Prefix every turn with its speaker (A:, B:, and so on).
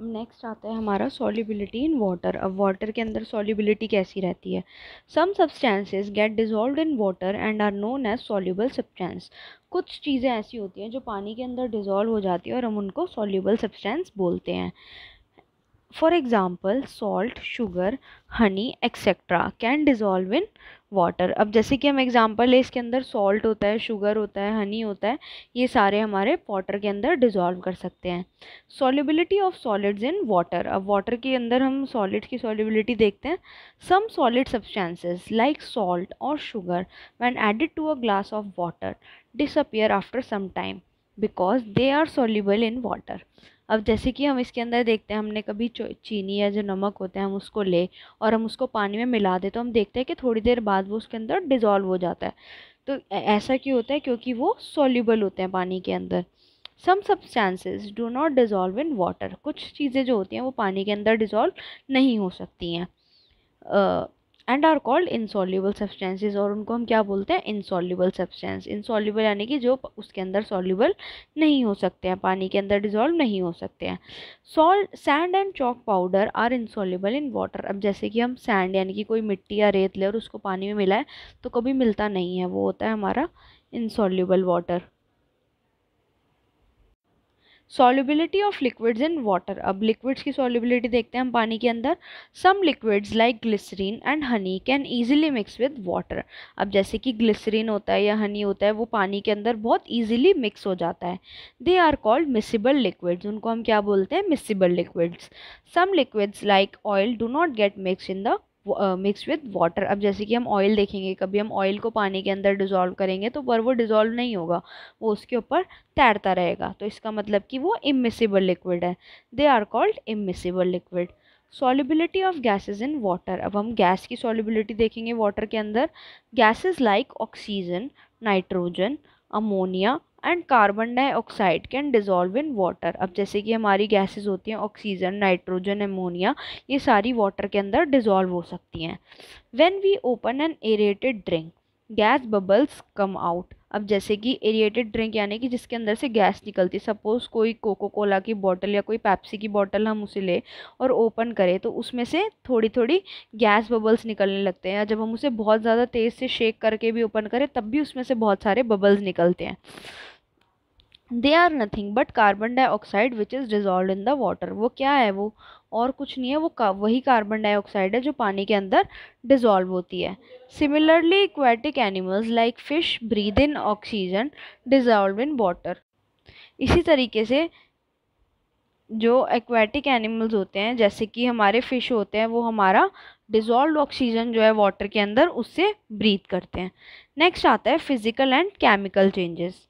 A: अब नेक्स्ट आता है हमारा सॉलिबिलिटी इन वाटर अब वाटर के अंदर सॉलिबिलिटी कैसी रहती है some substances get dissolve in water and are known as soluble substance कुछ चीज़ें ऐसी होती हैं जो पानी के अंदर डिजॉल्व हो जाती है और हम उनको सॉल्यूबल सब्सटेंस बोलते हैं for example salt sugar honey etcetera can dissolve in water अब जैसे कि हम एग्ज़ाम्पल है इसके अंदर सॉल्ट होता है शुगर होता है हनी होता है ये सारे हमारे वाटर के अंदर डिज़ोल्व कर सकते हैं solubility of solids in water अब वाटर के अंदर हम सॉलिड की सॉलिबिलिटी देखते हैं some solid substances like salt और sugar when added to a glass of water disappear after some time because they are soluble in water अब जैसे कि हम इसके अंदर देखते हैं हमने कभी चीनी या जो नमक होते हैं हम उसको ले और हम उसको पानी में मिला दें तो हम देखते हैं कि थोड़ी देर बाद वो उसके अंदर डिज़ोल्व हो जाता है तो ऐसा क्यों होता है क्योंकि वो सोल्यूबल होते हैं पानी के अंदर some substances do not dissolve in water कुछ चीज़ें जो होती हैं वो पानी के अंदर डिज़ोल्व नहीं हो सकती हैं and are called insoluble substances और उनको हम क्या बोलते हैं इनसॉल्यूबल सब्सटेंस इनसॉल्यूबल यानी कि जो उसके अंदर सॉल्यूबल नहीं हो सकते हैं पानी के अंदर डिजॉल्व नहीं हो सकते हैं salt sand and chalk powder are insoluble in water अब जैसे कि हम सैंड यानी कि कोई मिट्टी या रेत ले और उसको पानी में मिलाए तो कभी मिलता नहीं है वो होता है हमारा insoluble water solubility of liquids in water अब लिक्विड्स की सॉल्युबिलिटी देखते हैं हम पानी के अंदर some liquids like glycerine and honey can easily mix with water अब जैसे कि ग्लिसरीन होता है या हनी होता है वो पानी के अंदर बहुत ईजिली मिक्स हो जाता है they are called miscible liquids उनको हम क्या बोलते हैं miscible liquids some liquids like oil do not get mix in the mix with water अब जैसे कि हम ऑयल देखेंगे कभी हम ऑयल को पानी के अंदर डिज़ोल्व करेंगे तो पर वो डिज़ोल्व नहीं होगा वो उसके ऊपर तैरता रहेगा तो इसका मतलब कि वो इमिसिबल लिक्विड है they are called immiscible liquid solubility of gases in water अब हम गैस की सॉलिबिलिटी देखेंगे वाटर के अंदर gases like oxygen nitrogen ammonia and carbon dioxide can dissolve in water अब जैसे कि हमारी गैसेस होती हैं ऑक्सीजन नाइट्रोजन अमोनिया ये सारी वाटर के अंदर डिज़ोल्व हो सकती हैं when we open an aerated drink gas bubbles come out अब जैसे कि एरिएटेड ड्रिंक यानी कि जिसके अंदर से गैस निकलती है सपोज़ कोई कोको कोला की बॉटल या कोई पैप्सी की बॉटल हम उसे ले और ओपन करें तो उसमें से थोड़ी थोड़ी गैस बबल्स निकलने लगते हैं या जब हम उसे बहुत ज़्यादा तेज़ से शेक करके भी ओपन करें तब भी उसमें से बहुत सारे बबल्स निकलते हैं they are nothing but carbon dioxide which is dissolve in the water वो क्या है वो और कुछ नहीं है वो का, वही कार्बन डाइऑक्साइड है जो पानी के अंदर डिजॉल्व होती है similarly aquatic animals like fish breathe in oxygen dissolve in water इसी तरीके से जो एक्वेटिक एनिमल्स होते हैं जैसे कि हमारे फ़िश होते हैं वो हमारा डिजॉल्व ऑक्सीजन जो है वाटर के अंदर उससे ब्रीथ करते हैं नेक्स्ट आता है फिज़िकल एंड केमिकल चेंजेस